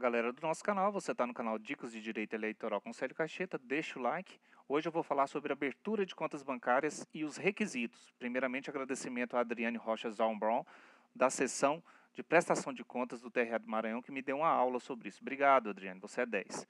Galera do nosso canal, você está no canal Dicas de Direito Eleitoral com Célio Caixeta, deixa o like. Hoje eu vou falar sobre abertura de contas bancárias e os requisitos. Primeiramente, agradecimento a Adriane Rocha Zalmbron, da sessão de prestação de contas do TRE do Maranhão, que me deu uma aula sobre isso. Obrigado, Adriane, você é 10.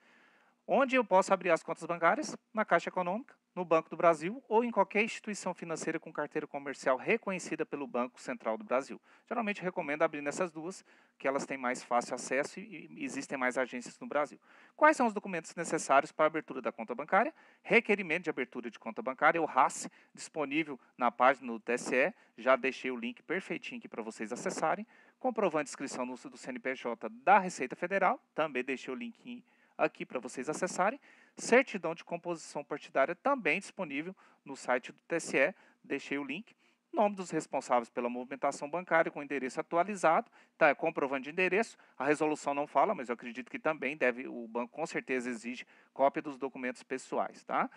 Onde eu posso abrir as contas bancárias? Na Caixa Econômica, no Banco do Brasil ou em qualquer instituição financeira com carteira comercial reconhecida pelo Banco Central do Brasil. Geralmente recomendo abrir nessas duas, que elas têm mais fácil acesso e existem mais agências no Brasil. Quais são os documentos necessários para a abertura da conta bancária? Requerimento de abertura de conta bancária, o RAS, disponível na página do TSE, já deixei o link perfeitinho aqui para vocês acessarem. Comprovante de inscrição no, do CNPJ da Receita Federal, também deixei o link aqui para vocês acessarem. Certidão de composição partidária também disponível no site do TSE, deixei o link. Nome dos responsáveis pela movimentação bancária com endereço atualizado, tá? É comprovante de endereço. A resolução não fala, mas eu acredito que também deve, o banco com certeza exige cópia dos documentos pessoais, tá?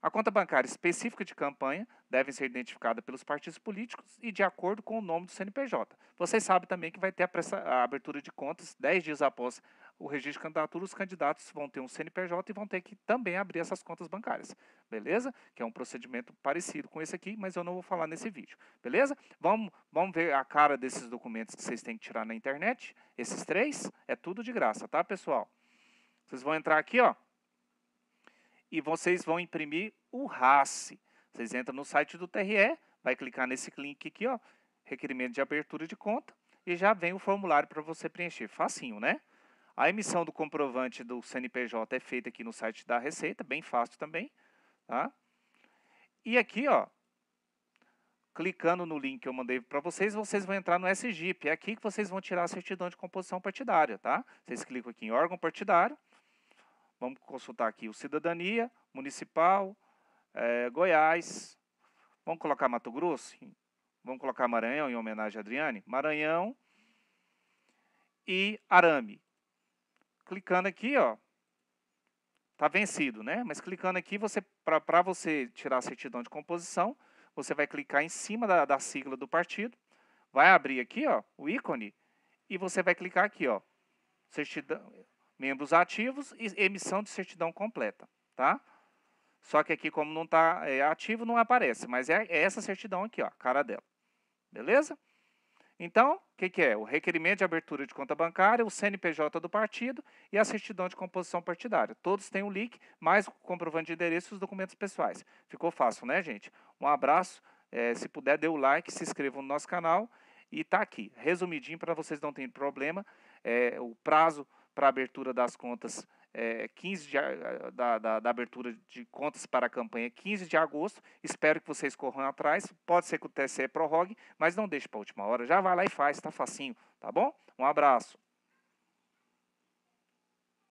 A conta bancária específica de campanha deve ser identificada pelos partidos políticos e de acordo com o nome do CNPJ. Vocês sabem também que vai ter a, abertura de contas 10 dias após o registro de candidatura, os candidatos vão ter um CNPJ e vão ter que também abrir essas contas bancárias, beleza? Que é um procedimento parecido com esse aqui, mas eu não vou falar nesse vídeo, beleza? Vamos, vamos ver a cara desses documentos que vocês têm que tirar na internet, esses três, é tudo de graça, tá, pessoal? Vocês vão entrar aqui, ó, e vocês vão imprimir o RAS. Vocês entram no site do TRE, vai clicar nesse link aqui, ó, requerimento de abertura de conta, e já vem o formulário para você preencher. Facinho, né? A emissão do comprovante do CNPJ é feita aqui no site da Receita, bem fácil também. Tá? E aqui, ó, clicando no link que eu mandei para vocês, vocês vão entrar no SGIP. É aqui que vocês vão tirar a certidão de composição partidária, tá? Vocês clicam aqui em órgão partidário. Vamos consultar aqui o Cidadania, Municipal, é, Goiás. Vamos colocar Mato Grosso? Vamos colocar Maranhão em homenagem a Adriane? Maranhão e Arame. Clicando aqui, ó, tá vencido, né? Mas clicando aqui, você para você tirar a certidão de composição, você vai clicar em cima da, da sigla do partido, vai abrir aqui, ó, o ícone, e você vai clicar aqui, ó, certidão, membros ativos e emissão de certidão completa, tá? Só que aqui, como não está é, ativo, não aparece, mas é, é essa certidão aqui, ó, a cara dela. Beleza? Então, o que, que, é? O requerimento de abertura de conta bancária, o CNPJ do partido e a certidão de composição partidária. Todos têm o link, mais o comprovante de endereço e os documentos pessoais. Ficou fácil, né, gente? Um abraço. É, se puder, dê o like, se inscreva no nosso canal. E tá aqui, resumidinho, para vocês não terem problema. É, o prazo para abertura das contas é, eh, 15 de, eh, da, da, da, abertura de contas para a campanha 15 de agosto. Espero que vocês corram atrás. Pode ser que o TSE prorrogue, mas não deixe para a última hora. Já vai lá e faz, está facinho, tá bom? Um abraço.